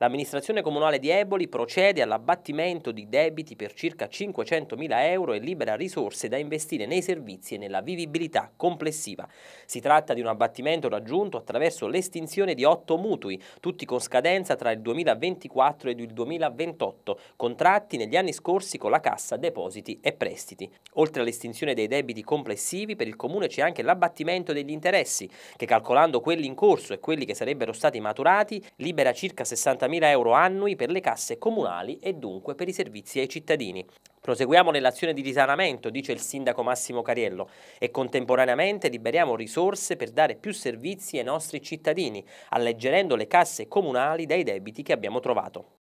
L'amministrazione comunale di Eboli procede all'abbattimento di debiti per circa 500.000 euro e libera risorse da investire nei servizi e nella vivibilità complessiva. Si tratta di un abbattimento raggiunto attraverso l'estinzione di otto mutui, tutti con scadenza tra il 2024 ed il 2028, contratti negli anni scorsi con la Cassa Depositi e Prestiti. Oltre all'estinzione dei debiti complessivi, per il Comune c'è anche l'abbattimento degli interessi, che calcolando quelli in corso e quelli che sarebbero stati maturati, libera circa 60.000 60.000 euro annui per le casse comunali e dunque per i servizi ai cittadini. Proseguiamo nell'azione di risanamento, dice il sindaco Massimo Cariello, e contemporaneamente liberiamo risorse per dare più servizi ai nostri cittadini, alleggerendo le casse comunali dai debiti che abbiamo trovato.